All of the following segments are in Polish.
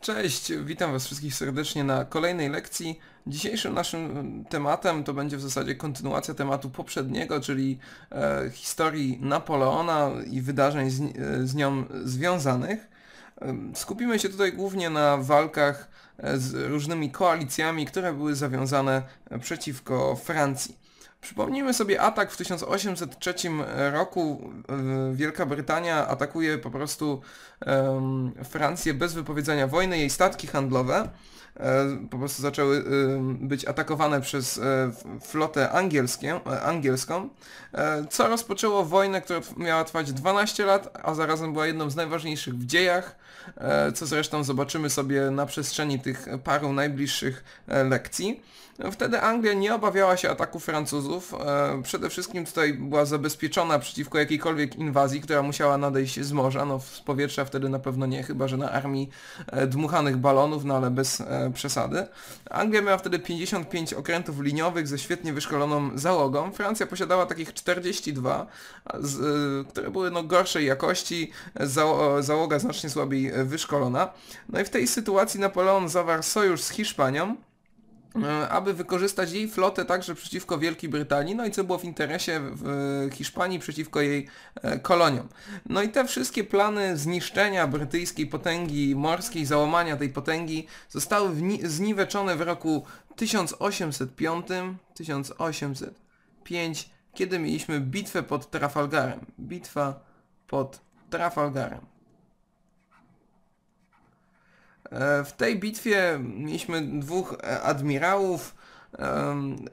Cześć, witam Was wszystkich serdecznie na kolejnej lekcji. Dzisiejszym naszym mm, tematem to będzie w zasadzie kontynuacja tematu poprzedniego, czyli e, historii Napoleona i wydarzeń z, e, z nią związanych. Skupimy się tutaj głównie na walkach e, z różnymi koalicjami, które były zawiązane e, przeciwko Francji. Przypomnijmy sobie atak w 1803 roku. E, Wielka Brytania atakuje po prostu Francję bez wypowiedzenia wojny, jej statki handlowe. E, po prostu zaczęły być atakowane przez e, flotę e, angielską, angielską, co rozpoczęło wojnę, która miała trwać 12 lat, a zarazem była jedną z najważniejszych w dziejach, co zresztą zobaczymy sobie na przestrzeni tych paru najbliższych lekcji. No, wtedy Anglia nie obawiała się ataku Francuzów. Przede wszystkim tutaj była zabezpieczona przeciwko jakiejkolwiek inwazji, która musiała nadejść z morza. No z powietrza wtedy na pewno nie, chyba że na armii dmuchanych balonów, no ale bez przesady. Anglia miała wtedy 55 okrętów liniowych ze świetnie wyszkoloną załogą. Francja posiadała takich 42, z, y, które były no gorszej jakości, załoga znacznie słabiej wyszkolona. No i w tej sytuacji Napoleon zawarł sojusz z Hiszpanią, E, aby wykorzystać jej flotę także przeciwko Wielkiej Brytanii, no i co było w interesie w e, Hiszpanii przeciwko jej e, koloniom. No i te wszystkie plany zniszczenia brytyjskiej potęgi morskiej, załamania tej potęgi zostały zniweczone w roku 1805, 1805, kiedy mieliśmy bitwę pod Trafalgarem. Bitwa pod Trafalgarem. E, w tej bitwie mieliśmy dwóch e, admirałów.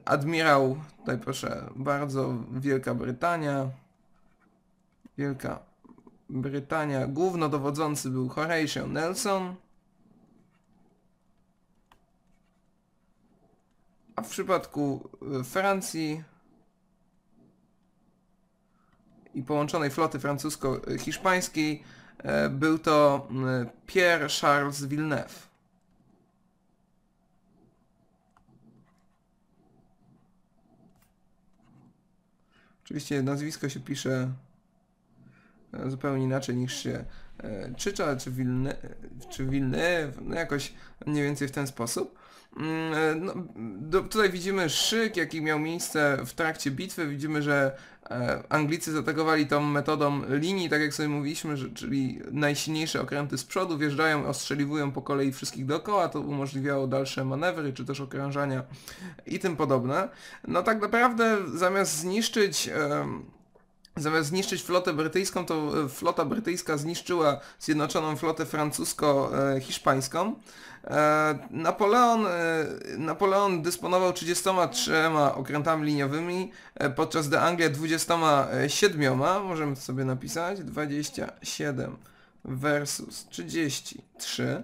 Admirał, tutaj proszę bardzo, Wielka Brytania. Wielka Brytania. Głównodowodzący był Horatio Nelson. A w przypadku e, Francji i połączonej floty francusko-hiszpańskiej E, był to mm, Pierre Charles Villeneuve. Oczywiście nazwisko się pisze E, zupełnie inaczej niż się czycza e, czy, Wilne, czy wilne, no jakoś mniej więcej w ten sposób. Mm, e, no, do, tutaj widzimy szyk, jaki miał miejsce w trakcie bitwy. Widzimy, że Anglicy zaatakowali tą metodą linii, tak jak sobie mówiliśmy, że, czyli najsilniejsze okręty z przodu wjeżdżają, ostrzeliwują po kolei wszystkich dookoła, to umożliwiało dalsze manewry, czy też okrążania i tym podobne. No tak naprawdę zamiast zniszczyć... Zamiast zniszczyć flotę brytyjską, to e, flota brytyjska zniszczyła zjednoczoną flotę francusko-hiszpańską. E, Napoleon, e, Napoleon dysponował 33 okrętami liniowymi, podczas gdy Anglia 27, możemy to sobie napisać, 27 versus 33.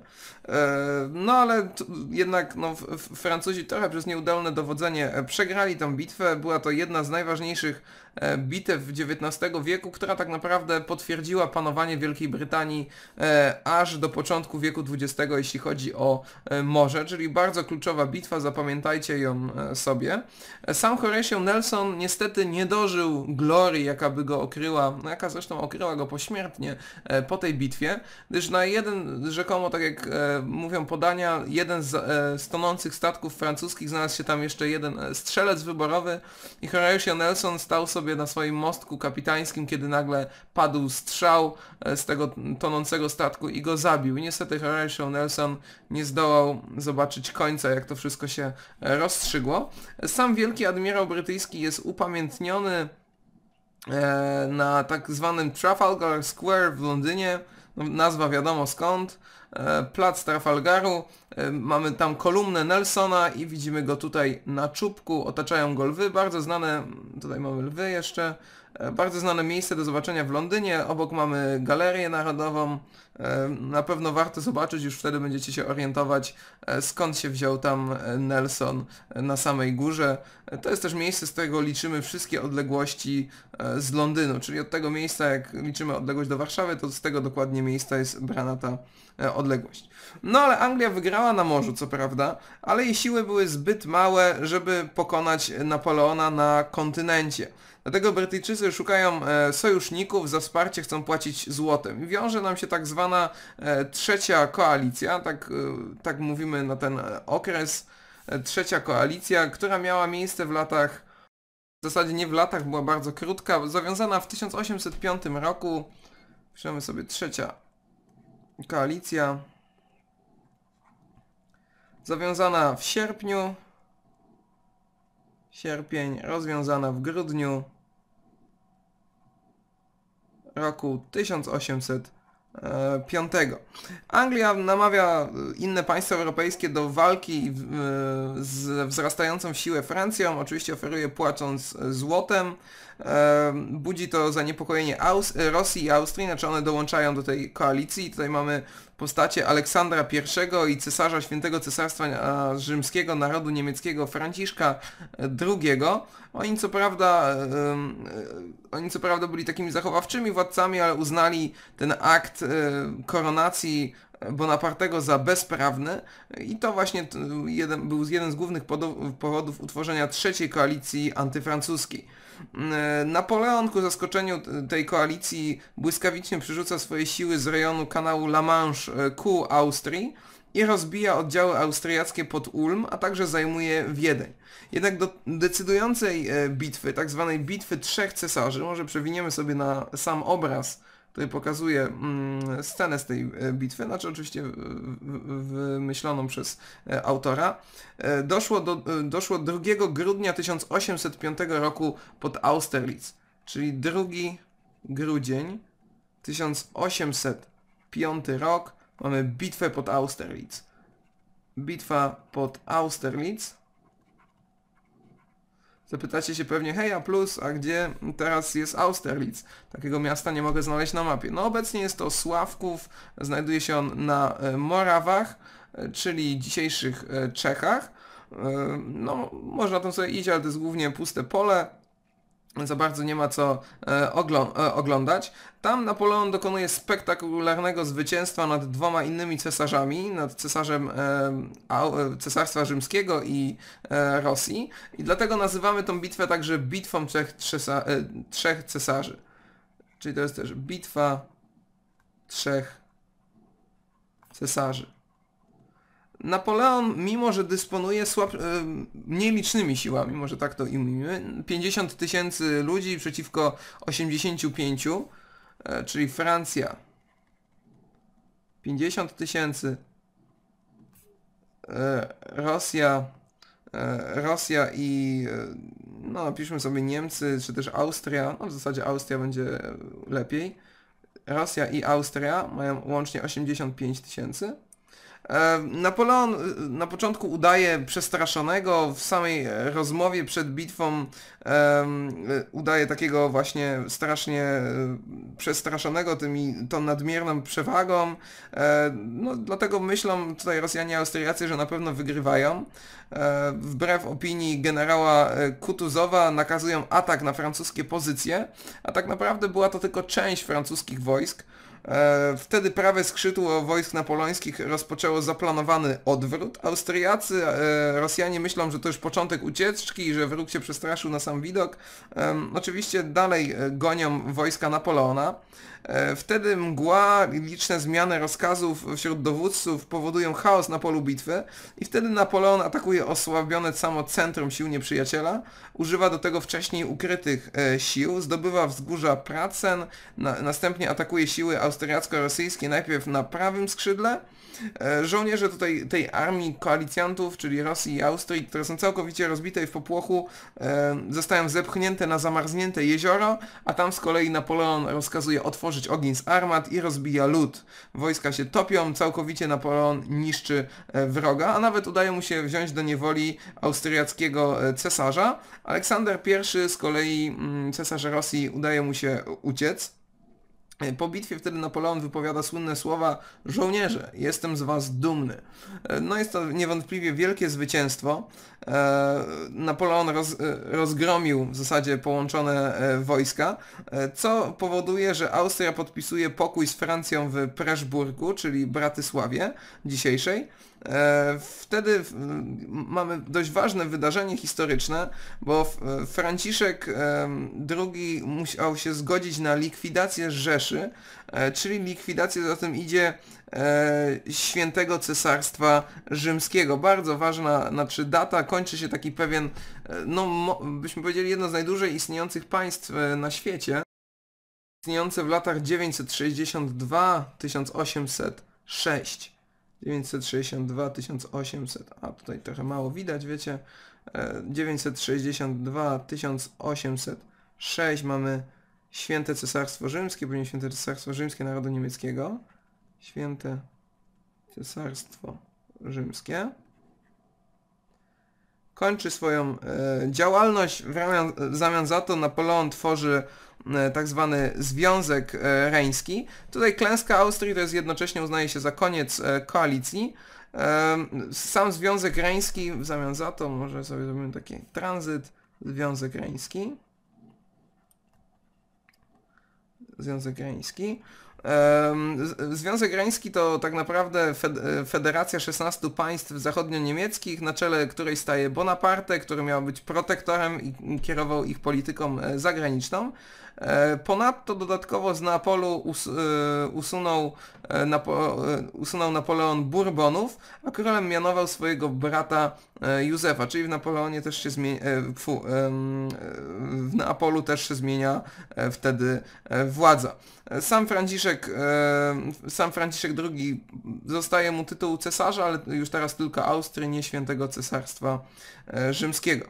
No ale jednak no, Francuzi trochę przez nieudolne dowodzenie przegrali tę bitwę. Była to jedna z najważniejszych E, bitew XIX wieku, która tak naprawdę potwierdziła panowanie Wielkiej Brytanii e, aż do początku wieku XX, jeśli chodzi o e, morze, czyli bardzo kluczowa bitwa, zapamiętajcie ją sobie. Sam Horatio Nelson niestety nie dożył glorii, jaka by go okryła, no, jaka zresztą okryła go pośmiertnie po tej bitwie, gdyż na jeden, rzekomo tak jak mówią podania, jeden z tonących statków francuskich znalazł się tam jeszcze jeden strzelec wyborowy i Horatio Nelson stał sobie sobie na swoim mostku kapitańskim, kiedy nagle padł strzał e, z tego tonącego statku i go zabił. Niestety Horatio Nelson nie zdołał zobaczyć końca, jak to wszystko się e, rozstrzygło. Sam wielki admirał brytyjski jest upamiętniony e, na tak zwanym Trafalgar Square w Londynie no, nazwa wiadomo skąd, e, plac Trafalgaru, e, mamy tam kolumnę Nelsona i widzimy go tutaj na czubku, otaczają go lwy, bardzo znane, tutaj mamy lwy jeszcze, E, bardzo znane miejsce do zobaczenia w Londynie, obok mamy Galerię Narodową. E, na pewno warto zobaczyć, już wtedy będziecie się orientować e, skąd się wziął tam Nelson na samej górze. To jest też miejsce, z którego liczymy wszystkie odległości z Londynu, czyli od tego miejsca jak liczymy odległość do Warszawy, to z tego dokładnie miejsca jest brana ta odległość. No ale Anglia wygrała na morzu, co prawda, ale jej siły były zbyt małe, żeby pokonać Napoleona na kontynencie. Dlatego Brytyjczycy szukają e, sojuszników, za wsparcie chcą płacić złotem. wiąże nam się tak zwana e, trzecia koalicja, tak, e, tak mówimy na ten okres, trzecia koalicja, która miała miejsce w latach, w zasadzie nie w latach, była bardzo krótka, zawiązana w 1805 roku, piszemy sobie trzecia koalicja, zawiązana w sierpniu, sierpień, rozwiązana w grudniu roku 1805. Anglia namawia e, inne państwa europejskie do walki e, z wzrastającą siłę Francją, oczywiście oferuje płacząc e, złotem, budzi to zaniepokojenie Aus Rosji i Austrii, znaczy one dołączają do tej koalicji i tutaj mamy postacie Aleksandra I i cesarza świętego cesarstwa e, rzymskiego narodu niemieckiego Franciszka e, II. Oni co prawda e, oni co prawda byli takimi zachowawczymi władcami, ale uznali ten akt koronacji Bonapartego za bezprawny i to właśnie jeden, był jeden z głównych powodów utworzenia trzeciej koalicji antyfrancuskiej. E, na Napoleon ku zaskoczeniu tej koalicji błyskawicznie przerzuca swoje siły z rejonu kanału La Manche e, ku Austrii i rozbija oddziały austriackie pod Ulm, a także zajmuje Wiedeń. Jednak do decydującej e, bitwy, tak zwanej bitwy trzech cesarzy, może przewiniemy sobie na sam obraz Tutaj pokazuje mm, scenę z tej e, bitwy, znaczy oczywiście wymyśloną przez e, autora. E, doszło do, doszło 2 grudnia 1805 roku pod Austerlitz, czyli 2 grudzień 1805 rok mamy bitwę pod Austerlitz. Bitwa pod Austerlitz Zapytacie się pewnie, hej, a plus, a gdzie teraz jest Austerlitz? Takiego miasta nie mogę znaleźć na mapie. No obecnie jest to Sławków, znajduje się on na e, Morawach, e, czyli dzisiejszych e, Czechach. No, można tam sobie iść, ale to jest głównie puste pole, za bardzo nie ma co e, e, oglądać. Tam Napoleon dokonuje spektakularnego zwycięstwa nad dwoma innymi cesarzami, nad cesarzem e, Cesarstwa Rzymskiego i Rosji i dlatego nazywamy tą bitwę także bitwą trzech, trzesa, trzech cesarzy. Czyli to jest też bitwa trzech cesarzy. Napoleon, mimo że dysponuje słab, mniej e, licznymi siłami, może tak to imienimy, 50 tysięcy ludzi przeciwko 85, e, czyli Francja 50 tysięcy, e, Rosja, Rosja i no napiszmy sobie Niemcy, czy też Austria, no w zasadzie Austria będzie lepiej. Rosja i Austria mają łącznie 85 tysięcy. E, Napoleon e, na początku udaje przestraszonego, w samej e, rozmowie przed bitwą udaje takiego właśnie strasznie przestraszonego tymi, tą nadmierną przewagą. No, dlatego myślą tutaj Rosjanie i Austriacy, że na pewno wygrywają. Wbrew opinii generała Kutuzowa nakazują atak na francuskie pozycje, a tak naprawdę była to tylko część francuskich wojsk. E, wtedy prawe skrzydło wojsk napoleońskich rozpoczęło zaplanowany odwrót. Austriacy, e, Rosjanie myślą, że to już początek ucieczki, że wróg się przestraszył na sam widok. Oczywiście dalej e, gonią wojska Napoleona. Wtedy mgła, liczne zmiany rozkazów wśród dowódców powodują chaos na polu bitwy i wtedy Napoleon atakuje osłabione samo centrum sił nieprzyjaciela, używa do tego wcześniej ukrytych sił, zdobywa wzgórza Pracen, na, następnie atakuje siły Austriacy austriacko rosyjskie najpierw na prawym skrzydle. E, żołnierze tutaj tej armii koalicjantów, czyli Rosji i Austrii, które są całkowicie rozbite i w popłochu, e, zostają zepchnięte na zamarznięte jezioro, a tam z kolei Napoleon rozkazuje otworzyć ogień z armat i rozbija lód. Wojska się topią, całkowicie Napoleon niszczy e, wroga, a nawet udaje mu się wziąć do niewoli austriackiego cesarza. Aleksander I z kolei mm, cesarz Rosji udaje mu się uciec. E, po bitwie wtedy Napoleon wypowiada słynne słowa Żołnierze, jestem z was dumny. E, no jest to niewątpliwie wielkie zwycięstwo. E, Napoleon roz, rozgromił w zasadzie połączone wojska, co powoduje, że Austria podpisuje pokój z Francją w Preszburgu, czyli Bratysławie dzisiejszej. E, wtedy mamy dość ważne wydarzenie historyczne, bo Franciszek II musiał się zgodzić na likwidację Rzeszy, e, czyli likwidację za tym idzie e, świętego cesarstwa rzymskiego. Bardzo ważna znaczy data, kończy się taki pewien, no byśmy powiedzieli jedno z najdłużej istniejących państw na świecie, istniejące w latach 962-1806. 962 1800, a tutaj trochę mało widać, wiecie, 962 e, 1806 mamy Święte Cesarstwo Rzymskie, później Święte Cesarstwo Rzymskie Narodu Niemieckiego, Święte Cesarstwo Rzymskie. Kończy swoją e, działalność, w, w zamian za to Napoleon tworzy E, tak zwany Związek e, Reński. Tutaj klęska Austrii to jest jednocześnie uznaje się za koniec e, koalicji. Sam Związek Reński, w zamian za to może sobie zrobimy taki tranzyt, Związek Reński. Związek Reński. Związek Reński to tak naprawdę federacja 16 państw zachodnio-niemieckich, na czele której staje Bonaparte, który miał być protektorem i kierował ich polityką zagraniczną. E, ponadto dodatkowo z Neapolu us e, usunął, e, Napo usunął Napoleon Bourbonów, a królem mianował swojego brata Józefa, czyli w Napoleonie też się zmienia, w Neapolu też się zmienia wtedy władza. Sam Franciszek, sam Franciszek II zostaje mu tytuł cesarza, ale już teraz tylko Austrii, nie świętego cesarstwa rzymskiego.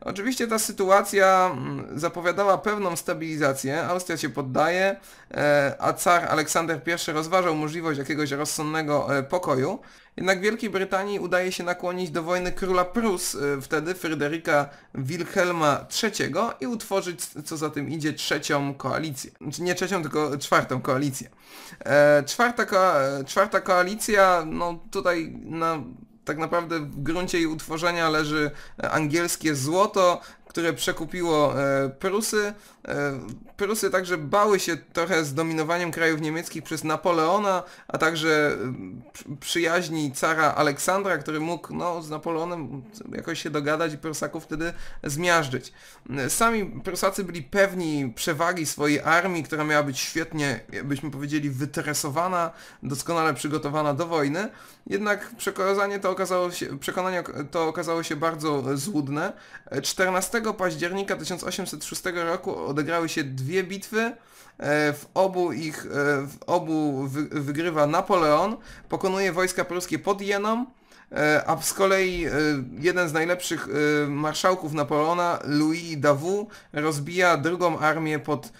Oczywiście ta sytuacja mm, zapowiadała pewną stabilizację, Austria się poddaje, e, a car Aleksander I rozważał możliwość jakiegoś rozsądnego e, pokoju, jednak Wielkiej Brytanii udaje się nakłonić do wojny króla Prus, e, wtedy Fryderyka Wilhelma III i utworzyć, co za tym idzie, trzecią koalicję. Znaczy nie trzecią, tylko czwartą koalicję. czwarta, ko czwarta koalicja, no tutaj na tak naprawdę w gruncie jej utworzenia leży angielskie złoto, które przekupiło e, Prusy. E, Prusy także bały się trochę z dominowaniem krajów niemieckich przez Napoleona, a także e, przyjaźni cara Aleksandra, który mógł no, z Napoleonem jakoś się dogadać i Prusaków wtedy zmiażdżyć. Sami Prusacy byli pewni przewagi swojej armii, która miała być świetnie, byśmy powiedzieli, wytresowana, doskonale przygotowana do wojny. Jednak przekonanie to okazało się, przekonanie to okazało się bardzo złudne. 14 października 1806 roku odegrały się dwie bitwy. E, w obu ich, e, w obu wygrywa Napoleon, pokonuje wojska pruskie pod Jeną, e, a z kolei jeden z najlepszych marszałków Napoleona, Louis Davout, rozbija drugą armię pod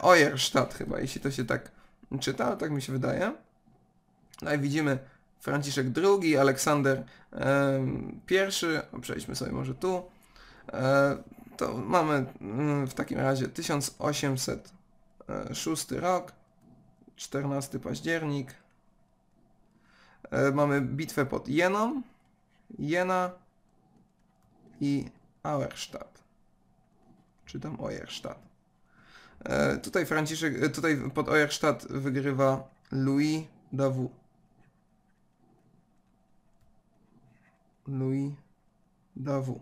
Oyerstadt chyba, jeśli to się tak czyta, ale tak mi się wydaje. No i widzimy Franciszek II, Aleksander I, przejdźmy sobie może tu. E, to mamy mm, w takim razie 1806 rok, 14 październik. E, mamy bitwę pod Jeną, Jena i Auerstadt. Czytam Oerstadt. E, tutaj Franciszek, tutaj pod Oerstadt wygrywa Louis Davu Louis Davu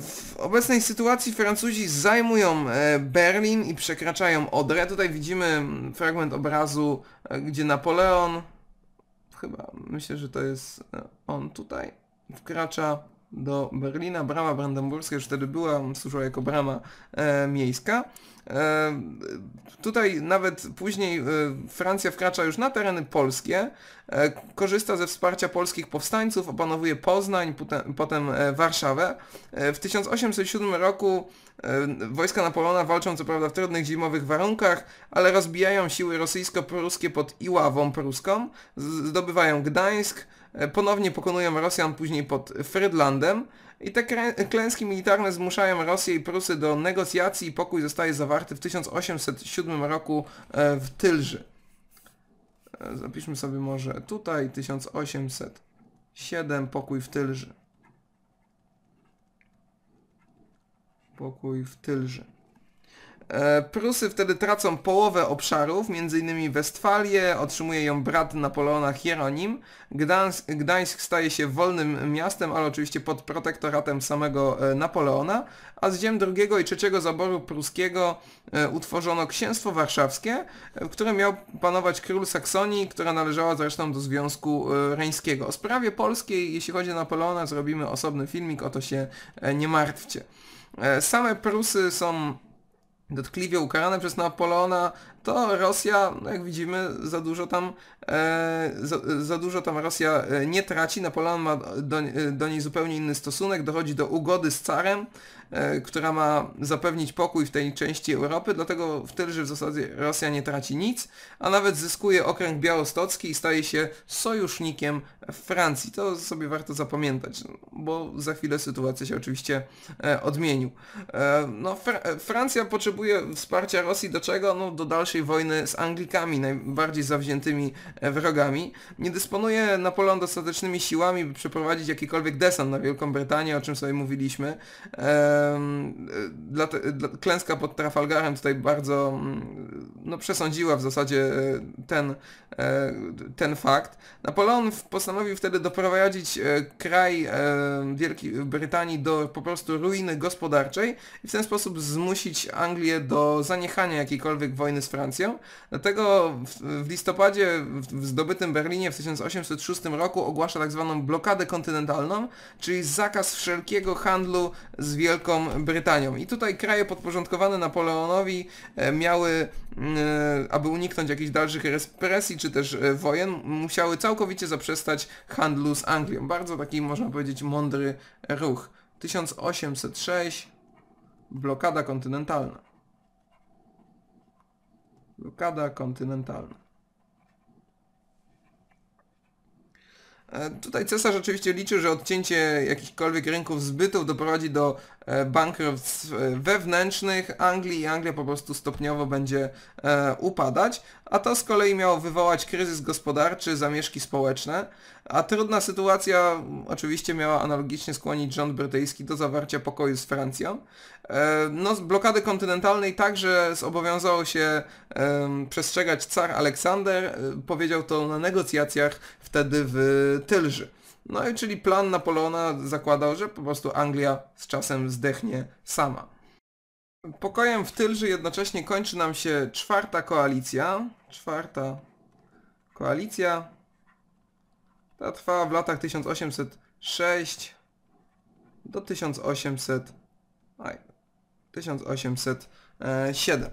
w obecnej sytuacji Francuzi zajmują e, Berlin i przekraczają Odrę. Tutaj widzimy mm, fragment obrazu, e, gdzie Napoleon, chyba myślę, że to jest e, on tutaj, wkracza do Berlina. Brama brandenburska już wtedy była, służyła jako brama e, miejska. E, tutaj nawet później e, Francja wkracza już na tereny polskie, e, korzysta ze wsparcia polskich powstańców, opanowuje Poznań, potem, e, Warszawę. E, w 1807 roku wojska Napoleona walczą co prawda w trudnych zimowych warunkach, ale rozbijają siły rosyjsko-pruskie pod Iławą pruską, zdobywają Gdańsk, E, ponownie pokonują Rosjan później pod Frydlandem i te klęski militarne zmuszają Rosję i Prusy do negocjacji i pokój zostaje zawarty w 1807 roku e, w Tylży. E, zapiszmy sobie może tutaj 1807 pokój w Tylży. Pokój w Tylży. E, Prusy wtedy tracą połowę obszarów, m.in. Westfalię, otrzymuje ją brat Napoleona Hieronim. Gdańsk, Gdańsk staje się wolnym miastem, ale oczywiście pod protektoratem samego e, Napoleona, a z ziem drugiego i trzeciego zaboru pruskiego e, utworzono księstwo warszawskie, w którym miał panować król Saksonii, która należała zresztą do Związku Reńskiego. O sprawie polskiej, jeśli chodzi o Napoleona, zrobimy osobny filmik, o to się nie martwcie. Same Prusy są dotkliwie ukarane przez Napoleona to Rosja, no jak widzimy, za dużo tam, e, za, za, dużo tam Rosja e, nie traci. Napoleon ma do, e, do, niej zupełnie inny stosunek, dochodzi do ugody z carem, e, która ma zapewnić pokój w tej części Europy, dlatego w tyle, że w zasadzie Rosja nie traci nic, a nawet zyskuje okręg białostocki i staje się sojusznikiem Francji. To sobie warto zapamiętać, bo za chwilę sytuacja się oczywiście e, odmienił. E, no, Fra Francja potrzebuje wsparcia Rosji do czego? No, do dalszej naszej wojny z Anglikami, najbardziej zawziętymi e, wrogami. Nie dysponuje Napoleon dostatecznymi siłami, by przeprowadzić jakikolwiek desant na Wielką Brytanię, o czym sobie mówiliśmy. E, klęska pod Trafalgarem tutaj bardzo mm, no, przesądziła w zasadzie e, ten, ten fakt. Napoleon postanowił wtedy doprowadzić kraj Wielkiej Brytanii do po prostu ruiny gospodarczej i w ten sposób zmusić Anglię do zaniechania jakiejkolwiek wojny z Francją Francją. Dlatego w listopadzie w zdobytym Berlinie w 1806 roku ogłasza tak zwaną blokadę kontynentalną, czyli zakaz wszelkiego handlu z Wielką Brytanią. I tutaj kraje podporządkowane Napoleonowi e, miały, mm, e, aby uniknąć jakichś dalszych represji czy też e, wojen, musiały całkowicie zaprzestać handlu z Anglią. Bardzo taki, można powiedzieć, mądry ruch. 1806 blokada kontynentalna. Blokada kontynentalna. E, tutaj cesarz rzeczywiście liczył, że odcięcie jakichkolwiek rynków zbytów doprowadzi do E, bankructw e, wewnętrznych Anglii i Anglia po prostu stopniowo będzie e, upadać, a to z kolei miało wywołać kryzys gospodarczy, zamieszki społeczne, a trudna sytuacja oczywiście miała analogicznie skłonić rząd brytyjski do zawarcia pokoju z Francją. No, z blokady kontynentalnej także zobowiązało się przestrzegać car Aleksander, powiedział to na negocjacjach wtedy w Tylży. No i czyli plan Napoleona zakładał, że po prostu Anglia z czasem zdechnie sama. Pokojem w Tylży jednocześnie kończy nam się czwarta koalicja. Czwarta koalicja. Ta trwała w latach 1806 do 1800, 1807.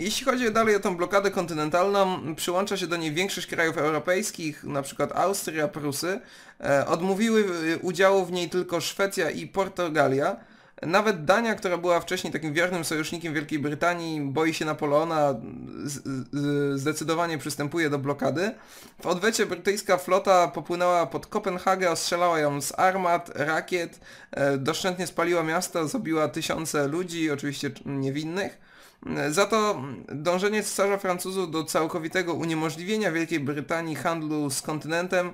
Jeśli chodzi dalej o tą blokadę kontynentalną, przyłącza się do niej większość krajów europejskich, np. Austria, Prusy. E, odmówiły e, udziału w niej tylko Szwecja i Portugalia. Nawet Dania, która była wcześniej takim wiernym sojusznikiem Wielkiej Brytanii, boi się Napoleona, zdecydowanie przystępuje do blokady. W odwecie brytyjska flota popłynęła pod Kopenhagę, ostrzelała ją z armat, rakiet, e, doszczętnie spaliła miasta, zabiła tysiące ludzi, oczywiście niewinnych. Za to dążenie cesarza Francuzów do całkowitego uniemożliwienia Wielkiej Brytanii handlu z kontynentem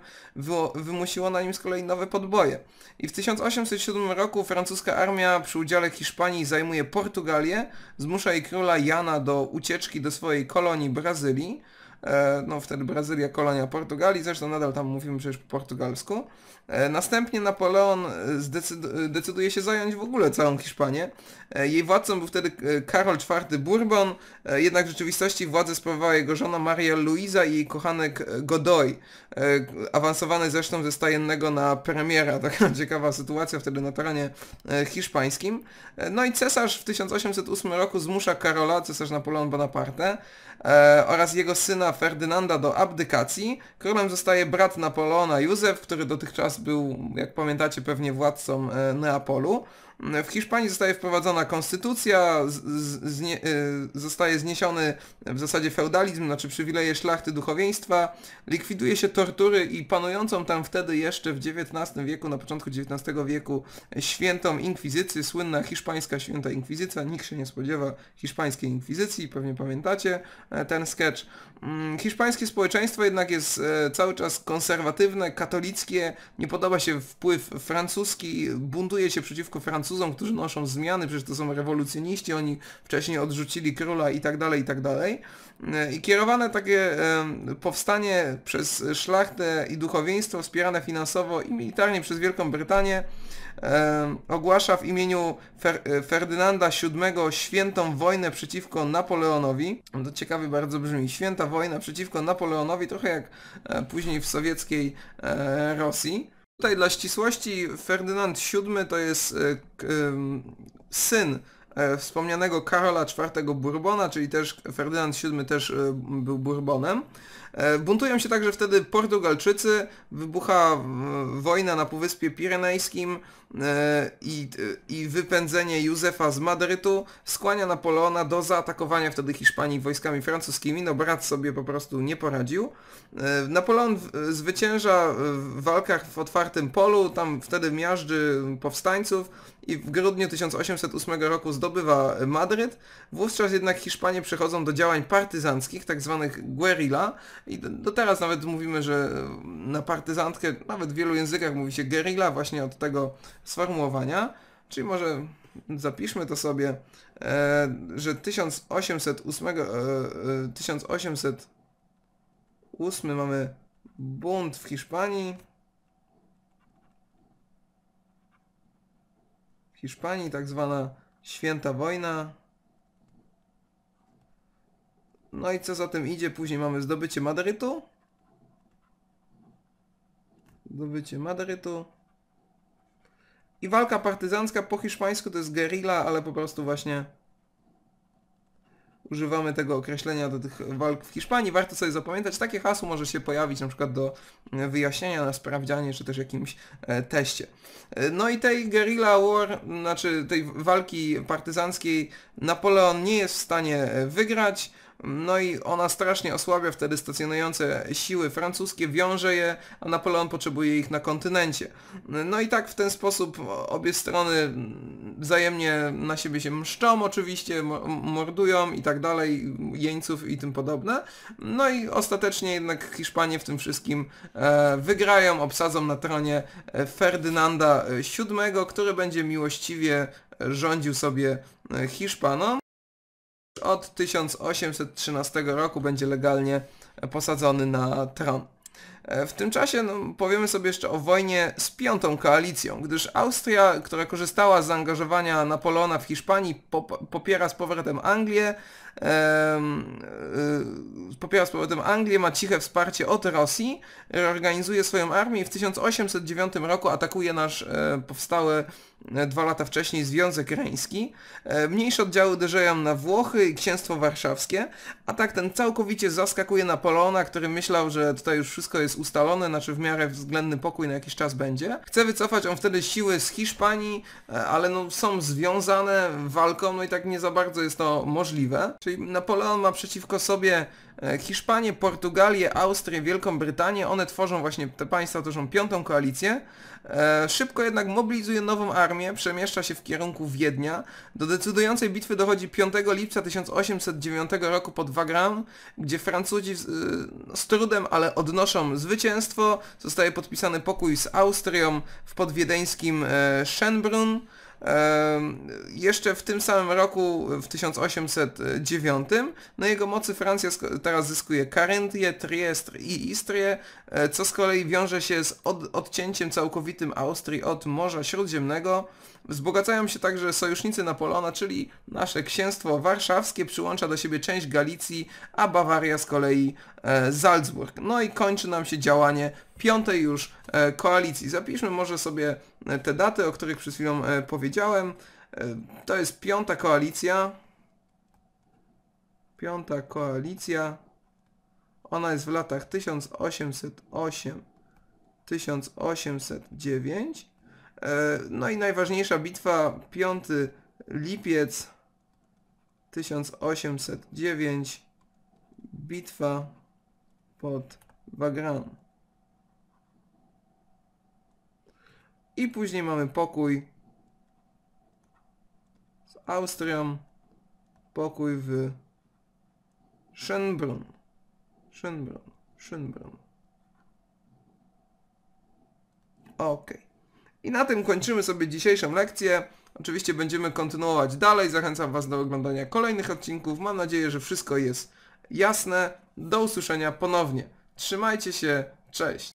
wymusiło na nim z kolei nowe podboje. I w 1807 roku francuska armia przy udziale Hiszpanii zajmuje Portugalię, zmusza jej króla Jana do ucieczki do swojej kolonii Brazylii, e, no wtedy Brazylia, kolonia Portugalii, zresztą nadal tam mówimy przecież po portugalsku. E, następnie Napoleon e, decyduje się zająć w ogóle całą Hiszpanię, E, jej władcą był wtedy e, Karol IV Bourbon, e, jednak w rzeczywistości władzę sprawowała jego żona Maria Luisa i jej kochanek Godoy, awansowany zresztą ze stajennego na premiera. Taka ciekawa sytuacja wtedy na terenie hiszpańskim. No i cesarz w 1808 roku zmusza Karola, cesarz Napoleon Bonaparte, oraz jego syna Ferdynanda do abdykacji. Królem zostaje brat Napoleona Józef, który dotychczas był, jak pamiętacie, pewnie władcą Neapolu. W Hiszpanii zostaje wprowadzona konstytucja, z, z, znie, y, zostaje zniesiony w zasadzie feudalizm, znaczy przywileje szlachty duchowieństwa, likwiduje się tortury i panującą tam wtedy jeszcze w XIX wieku, na początku XIX wieku świętą inkwizycję, słynna hiszpańska święta inkwizycja, nikt się nie spodziewa hiszpańskiej inkwizycji, pewnie pamiętacie e, ten sketch. Mm, hiszpańskie społeczeństwo jednak jest e, cały czas konserwatywne, katolickie, nie podoba się wpływ francuski, buntuje się przeciwko Francuzom, którzy noszą zmiany, przecież to są rewolucjoniści, oni wcześniej odrzucili króla i tak dalej, i tak dalej. Mm, I kierowane takie powstanie przez szlachtę i duchowieństwo, wspierane finansowo i militarnie przez Wielką Brytanię, ogłasza w imieniu Fer e, Ferdynanda VII świętą wojnę przeciwko Napoleonowi. To ciekawie bardzo brzmi. Święta wojna przeciwko Napoleonowi, trochę jak e, później w sowieckiej e, Rosji. Tutaj dla ścisłości Ferdynand VII to jest syn wspomnianego Karola IV Bourbona, czyli też Ferdynand VII też był Bourbonem. E, buntują się także wtedy Portugalczycy, wybucha wojna na Półwyspie Pirenejskim e, i, e, i wypędzenie Józefa z Madrytu skłania Napoleona do zaatakowania wtedy Hiszpanii wojskami francuskimi. No brat sobie po prostu nie poradził. Napoleon zwycięża w walkach w otwartym polu, tam wtedy miażdży powstańców i w grudniu 1808 roku zdobywa Madryt. Wówczas jednak Hiszpanie przechodzą do działań partyzanckich, tak zwanych guerilla i do, do teraz nawet mówimy, że na partyzantkę nawet w wielu językach mówi się gerilla właśnie od tego sformułowania, czyli może zapiszmy to sobie, e, że 1808, e, 1808 e, mamy bunt w Hiszpanii. W Hiszpanii tak zwana święta wojna. No i co za tym idzie? Później mamy zdobycie Madrytu. Zdobycie Madrytu. I walka partyzancka po hiszpańsku to jest guerilla, ale po prostu właśnie używamy tego określenia do tych walk w Hiszpanii. Warto sobie zapamiętać, takie hasło może się pojawić na przykład do wyjaśnienia na sprawdzianie, czy też jakimś e, teście. E, no i tej guerrilla war, znaczy tej walki partyzanckiej Napoleon nie jest w stanie e, wygrać. No i ona strasznie osłabia wtedy stacjonujące siły francuskie, wiąże je, a Napoleon potrzebuje ich na kontynencie. No i tak w ten sposób obie strony wzajemnie na siebie się mszczą oczywiście, mordują i tak dalej, jeńców i tym podobne. No i ostatecznie jednak Hiszpanie w tym wszystkim e, wygrają, obsadzą na tronie e, Ferdynanda VII, który będzie miłościwie rządził sobie e, Hiszpanom od 1813 roku będzie legalnie posadzony na tron. E, w tym czasie no, powiemy sobie jeszcze o wojnie z piątą koalicją, gdyż Austria, która korzystała z zaangażowania Napoleona w Hiszpanii, popiera z powrotem Anglię, E, popiera z powrotem Anglię, ma ciche wsparcie od Rosji, organizuje swoją armię i w 1809 roku atakuje nasz e, powstały e, dwa lata wcześniej Związek Reński. Mniejsze oddziały uderzają na Włochy i Księstwo Warszawskie. Atak ten całkowicie zaskakuje Napoleona, który myślał, że tutaj już wszystko jest ustalone, znaczy w miarę względny pokój na jakiś czas będzie. Chce wycofać on wtedy siły z Hiszpanii, ale no są związane walką, no i tak nie za bardzo jest to możliwe. Czyli Napoleon ma przeciwko sobie e, Hiszpanię, Portugalię, Austrię, Wielką Brytanię. One tworzą właśnie, te państwa tworzą piątą koalicję. E, szybko jednak mobilizuje nową armię, przemieszcza się w kierunku Wiednia. Do decydującej bitwy dochodzi 5 lipca 1809 roku pod Wagram, gdzie Francuzi e, z trudem, ale odnoszą zwycięstwo. Zostaje podpisany pokój z Austrią w podwiedeńskim Schönbrunn jeszcze w tym samym roku, w 1809, na jego mocy Francja teraz zyskuje Karyntię, Triestr i Istrię, e, co z kolei wiąże się z od, odcięciem całkowitym Austrii od Morza Śródziemnego. Wzbogacają się także sojusznicy Napoleona, czyli nasze księstwo warszawskie przyłącza do siebie część Galicji, a Bawaria z kolei e, Salzburg. No i kończy nam się działanie piątej już E, koalicji. Zapiszmy może sobie e, te daty, o których przed chwilą e, powiedziałem. To jest piąta koalicja. Piąta koalicja. Ona jest w latach 1808 1809. No i najważniejsza bitwa 5 lipiec 1809 bitwa pod Wagran. I później mamy pokój z Austrią, pokój w Schönbrunn. Schönbrunn, Schönbrunn. Ok. I na tym kończymy sobie dzisiejszą lekcję. Oczywiście będziemy kontynuować dalej. Zachęcam Was do oglądania kolejnych odcinków. Mam nadzieję, że wszystko jest jasne. Do usłyszenia ponownie. Trzymajcie się. Cześć.